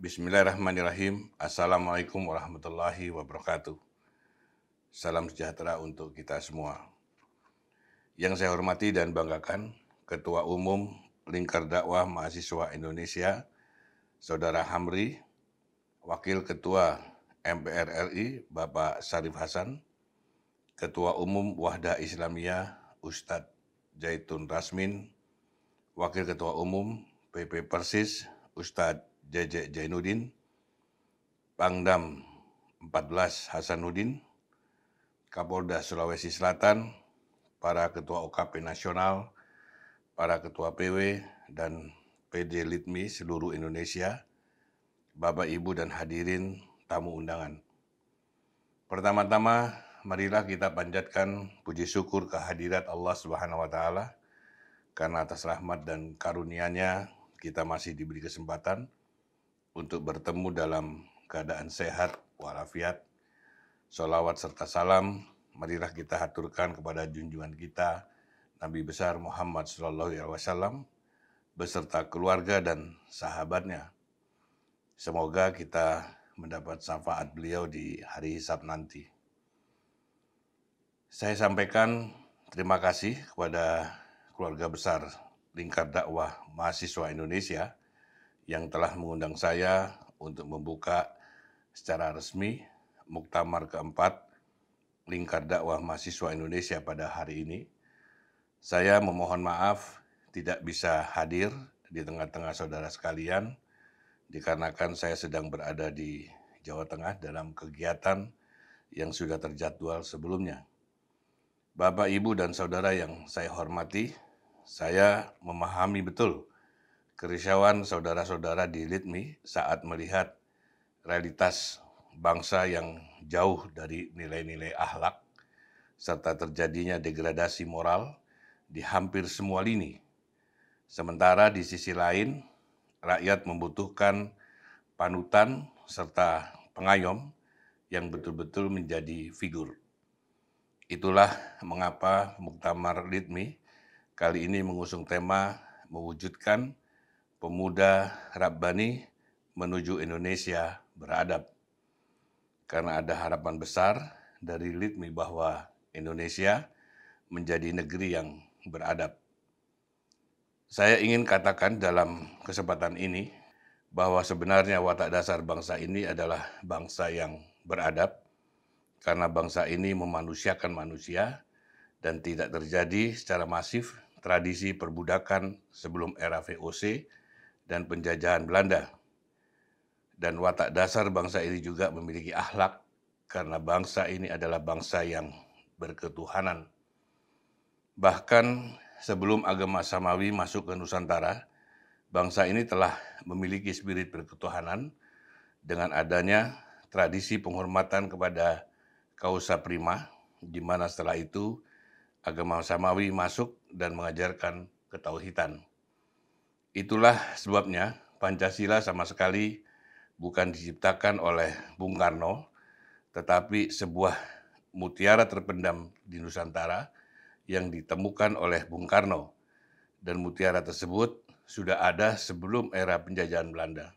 Bismillahirrahmanirrahim. Assalamualaikum warahmatullahi wabarakatuh. Salam sejahtera untuk kita semua. Yang saya hormati dan banggakan, Ketua Umum Lingkar Dakwah Mahasiswa Indonesia, Saudara Hamri, Wakil Ketua MPR RI, Bapak Sarif Hasan, Ketua Umum Wahda Islamiyah, Ustadz Jaitun Rasmin, Wakil Ketua Umum PP Persis, Ustadz JJ Jainuddin, Pangdam 14 Hasanuddin, Kapolda Sulawesi Selatan, para ketua OKP nasional, para ketua PW dan PD Litmi seluruh Indonesia, Bapak Ibu dan hadirin tamu undangan. Pertama-tama, marilah kita panjatkan puji syukur kehadirat Allah Subhanahu wa taala karena atas rahmat dan karunia-Nya kita masih diberi kesempatan untuk bertemu dalam keadaan sehat walafiat. sholawat serta salam marilah kita haturkan kepada junjungan kita Nabi besar Muhammad Shallallahu Alaihi Wasallam beserta keluarga dan sahabatnya. Semoga kita mendapat syafaat beliau di hari hisab nanti. Saya sampaikan terima kasih kepada keluarga besar Lingkar Dakwah Mahasiswa Indonesia yang telah mengundang saya untuk membuka secara resmi Muktamar keempat Lingkar Dakwah Mahasiswa Indonesia pada hari ini. Saya memohon maaf tidak bisa hadir di tengah-tengah saudara sekalian dikarenakan saya sedang berada di Jawa Tengah dalam kegiatan yang sudah terjadwal sebelumnya. Bapak, Ibu, dan Saudara yang saya hormati, saya memahami betul kerisauan saudara-saudara di Litmi saat melihat realitas bangsa yang jauh dari nilai-nilai ahlak serta terjadinya degradasi moral di hampir semua lini. Sementara di sisi lain, rakyat membutuhkan panutan serta pengayom yang betul-betul menjadi figur. Itulah mengapa Muktamar Litmi kali ini mengusung tema mewujudkan pemuda Rabbani menuju Indonesia beradab. Karena ada harapan besar dari LITMI bahwa Indonesia menjadi negeri yang beradab. Saya ingin katakan dalam kesempatan ini bahwa sebenarnya watak dasar bangsa ini adalah bangsa yang beradab karena bangsa ini memanusiakan manusia dan tidak terjadi secara masif tradisi perbudakan sebelum era VOC dan penjajahan Belanda. Dan watak dasar bangsa ini juga memiliki akhlak karena bangsa ini adalah bangsa yang berketuhanan. Bahkan sebelum agama Samawi masuk ke Nusantara, bangsa ini telah memiliki spirit berketuhanan dengan adanya tradisi penghormatan kepada kausa prima, di mana setelah itu agama Samawi masuk dan mengajarkan ketauhitan. Itulah sebabnya Pancasila sama sekali bukan diciptakan oleh Bung Karno, tetapi sebuah mutiara terpendam di Nusantara yang ditemukan oleh Bung Karno. Dan mutiara tersebut sudah ada sebelum era penjajahan Belanda.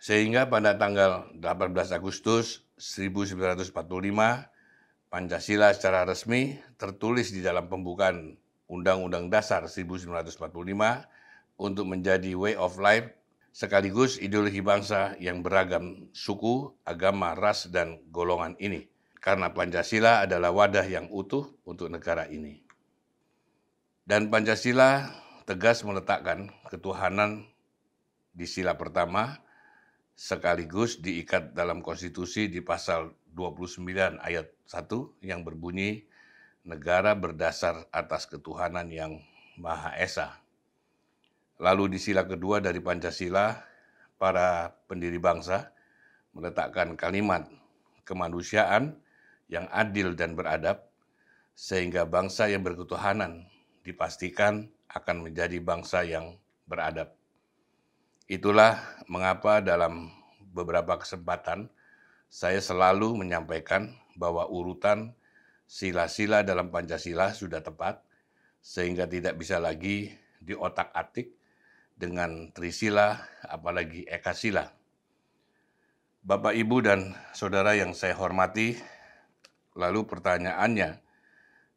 Sehingga pada tanggal 18 Agustus 1945, Pancasila secara resmi tertulis di dalam pembukaan Undang-Undang Dasar 1945 untuk menjadi way of life sekaligus ideologi bangsa yang beragam suku, agama, ras, dan golongan ini. Karena Pancasila adalah wadah yang utuh untuk negara ini. Dan Pancasila tegas meletakkan ketuhanan di sila pertama sekaligus diikat dalam konstitusi di pasal 29 ayat 1 yang berbunyi negara berdasar atas ketuhanan yang Maha Esa. Lalu di sila kedua dari Pancasila, para pendiri bangsa meletakkan kalimat kemanusiaan yang adil dan beradab sehingga bangsa yang berketuhanan dipastikan akan menjadi bangsa yang beradab. Itulah mengapa dalam beberapa kesempatan saya selalu menyampaikan bahwa urutan sila-sila dalam Pancasila sudah tepat sehingga tidak bisa lagi diotak-atik dengan Trisila, apalagi Eka Sila. Bapak, Ibu, dan Saudara yang saya hormati, lalu pertanyaannya,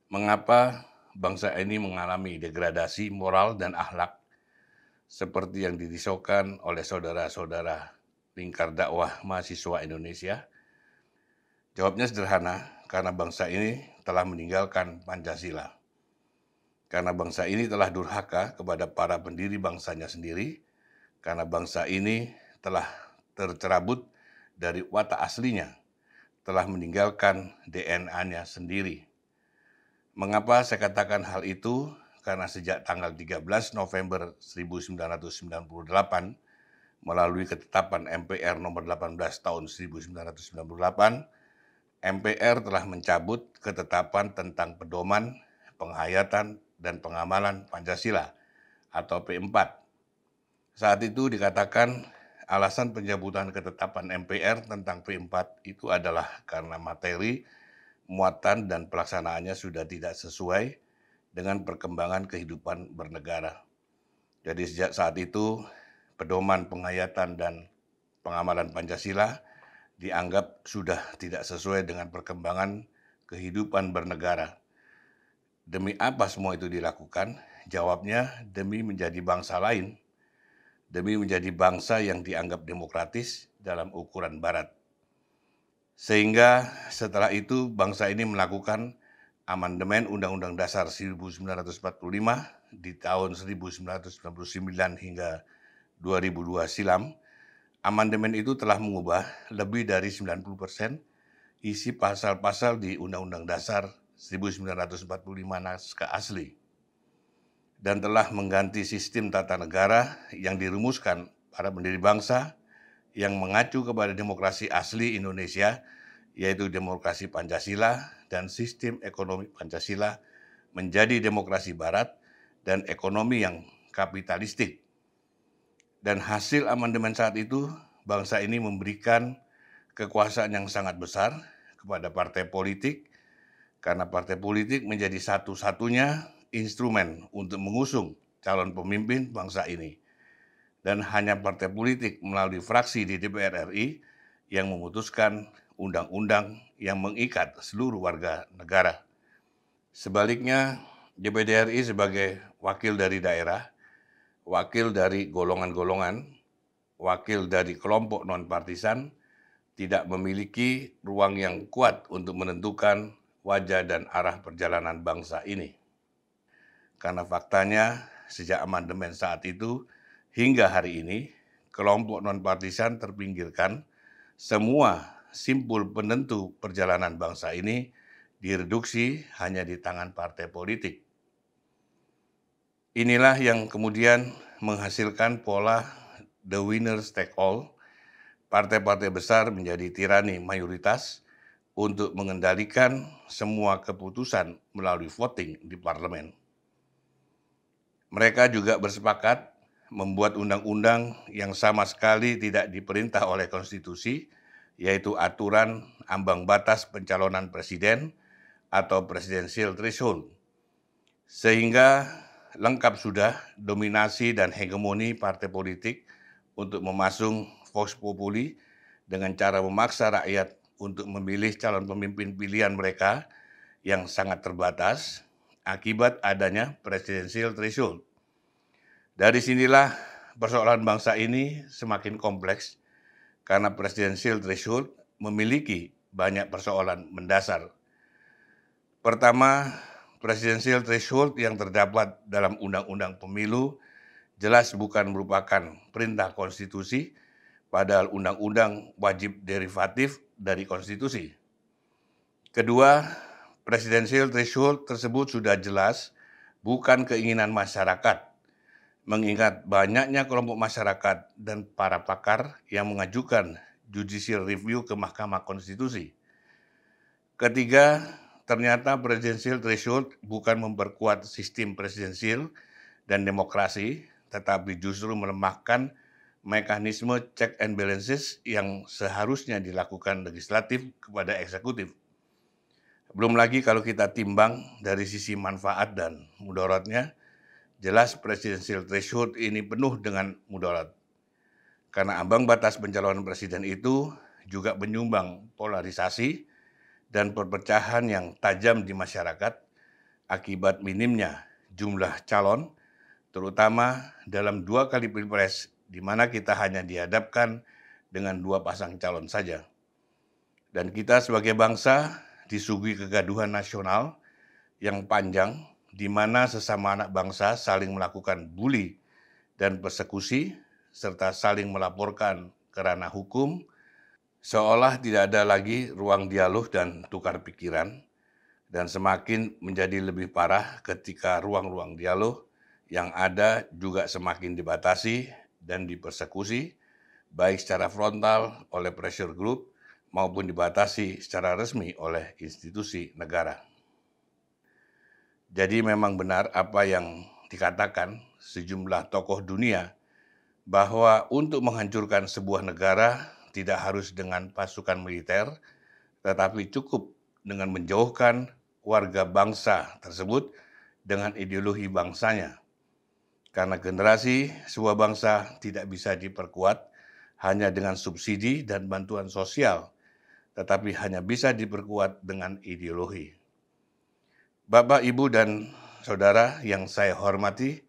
mengapa bangsa ini mengalami degradasi moral dan akhlak seperti yang dirisaukan oleh saudara-saudara lingkar dakwah mahasiswa Indonesia? Jawabnya sederhana, karena bangsa ini telah meninggalkan Pancasila karena bangsa ini telah durhaka kepada para pendiri bangsanya sendiri, karena bangsa ini telah tercerabut dari watak aslinya, telah meninggalkan DNA-nya sendiri. Mengapa saya katakan hal itu? Karena sejak tanggal 13 November 1998 melalui ketetapan MPR nomor 18 tahun 1998, MPR telah mencabut ketetapan tentang pedoman, penghayatan, dan pengamalan Pancasila atau P4. Saat itu dikatakan alasan penjabutan ketetapan MPR tentang P4 itu adalah karena materi, muatan, dan pelaksanaannya sudah tidak sesuai dengan perkembangan kehidupan bernegara. Jadi sejak saat itu, pedoman penghayatan dan pengamalan Pancasila dianggap sudah tidak sesuai dengan perkembangan kehidupan bernegara. Demi apa semua itu dilakukan? Jawabnya, demi menjadi bangsa lain, demi menjadi bangsa yang dianggap demokratis dalam ukuran Barat. Sehingga setelah itu bangsa ini melakukan amandemen Undang-Undang Dasar 1945 di tahun 1999 hingga 2002 silam. Amandemen itu telah mengubah lebih dari 90 persen isi pasal-pasal di Undang-Undang Dasar 1945 naskah asli dan telah mengganti sistem tata negara yang dirumuskan para pendiri bangsa yang mengacu kepada demokrasi asli Indonesia yaitu demokrasi Pancasila dan sistem ekonomi Pancasila menjadi demokrasi barat dan ekonomi yang kapitalistik. Dan hasil amandemen saat itu bangsa ini memberikan kekuasaan yang sangat besar kepada partai politik karena partai politik menjadi satu-satunya instrumen untuk mengusung calon pemimpin bangsa ini. Dan hanya partai politik melalui fraksi di DPR RI yang memutuskan undang-undang yang mengikat seluruh warga negara. Sebaliknya, DPD RI sebagai wakil dari daerah, wakil dari golongan-golongan, wakil dari kelompok non-partisan, tidak memiliki ruang yang kuat untuk menentukan wajah dan arah perjalanan bangsa ini. Karena faktanya, sejak amandemen saat itu hingga hari ini, kelompok non-partisan terpinggirkan, semua simpul penentu perjalanan bangsa ini direduksi hanya di tangan partai politik. Inilah yang kemudian menghasilkan pola the winners take all, partai-partai besar menjadi tirani mayoritas, untuk mengendalikan semua keputusan melalui voting di parlemen. Mereka juga bersepakat membuat undang-undang yang sama sekali tidak diperintah oleh konstitusi, yaitu aturan ambang batas pencalonan presiden atau presidensial threshold. Sehingga lengkap sudah dominasi dan hegemoni partai politik untuk memasung Vox Populi dengan cara memaksa rakyat untuk memilih calon pemimpin pilihan mereka yang sangat terbatas akibat adanya presidensial threshold. Dari sinilah persoalan bangsa ini semakin kompleks karena presidensial threshold memiliki banyak persoalan mendasar. Pertama, presidensial threshold yang terdapat dalam Undang-Undang Pemilu jelas bukan merupakan perintah konstitusi, padahal Undang-Undang wajib derivatif dari konstitusi. Kedua, presidensial threshold tersebut sudah jelas bukan keinginan masyarakat, mengingat banyaknya kelompok masyarakat dan para pakar yang mengajukan judicial review ke Mahkamah Konstitusi. Ketiga, ternyata presidensial threshold bukan memperkuat sistem presidensial dan demokrasi, tetapi justru melemahkan mekanisme check and balances yang seharusnya dilakukan legislatif kepada eksekutif. Belum lagi kalau kita timbang dari sisi manfaat dan mudaratnya, jelas presidensial threshold ini penuh dengan mudarat. Karena ambang batas pencalonan presiden itu juga menyumbang polarisasi dan perpecahan yang tajam di masyarakat akibat minimnya jumlah calon, terutama dalam dua kali pilpres di mana kita hanya dihadapkan dengan dua pasang calon saja. Dan kita sebagai bangsa disuguhi kegaduhan nasional yang panjang di mana sesama anak bangsa saling melakukan bully dan persekusi serta saling melaporkan ke ranah hukum seolah tidak ada lagi ruang dialog dan tukar pikiran dan semakin menjadi lebih parah ketika ruang-ruang dialog yang ada juga semakin dibatasi dan dipersekusi, baik secara frontal oleh pressure group maupun dibatasi secara resmi oleh institusi negara. Jadi memang benar apa yang dikatakan sejumlah tokoh dunia bahwa untuk menghancurkan sebuah negara tidak harus dengan pasukan militer, tetapi cukup dengan menjauhkan warga bangsa tersebut dengan ideologi bangsanya karena generasi sebuah bangsa tidak bisa diperkuat hanya dengan subsidi dan bantuan sosial, tetapi hanya bisa diperkuat dengan ideologi. Bapak, Ibu, dan saudara yang saya hormati,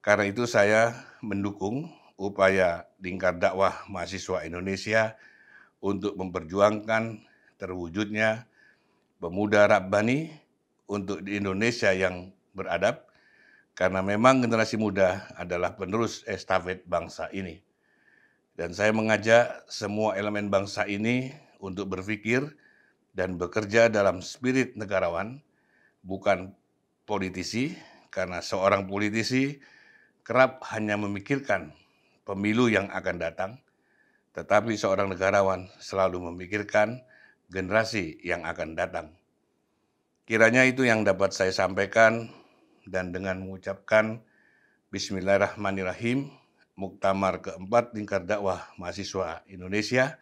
karena itu saya mendukung upaya lingkar dakwah mahasiswa Indonesia untuk memperjuangkan terwujudnya pemuda Rabbani untuk di Indonesia yang beradab karena memang generasi muda adalah penerus estafet bangsa ini. Dan saya mengajak semua elemen bangsa ini untuk berpikir dan bekerja dalam spirit negarawan, bukan politisi, karena seorang politisi kerap hanya memikirkan pemilu yang akan datang, tetapi seorang negarawan selalu memikirkan generasi yang akan datang. Kiranya itu yang dapat saya sampaikan dan dengan mengucapkan Bismillahirrahmanirrahim, Muktamar keempat Lingkar Dakwah Mahasiswa Indonesia,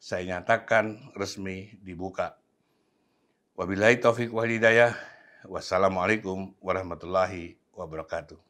saya nyatakan resmi dibuka. Wabillahi taufiq wal hidayah. Wassalamualaikum warahmatullahi wabarakatuh.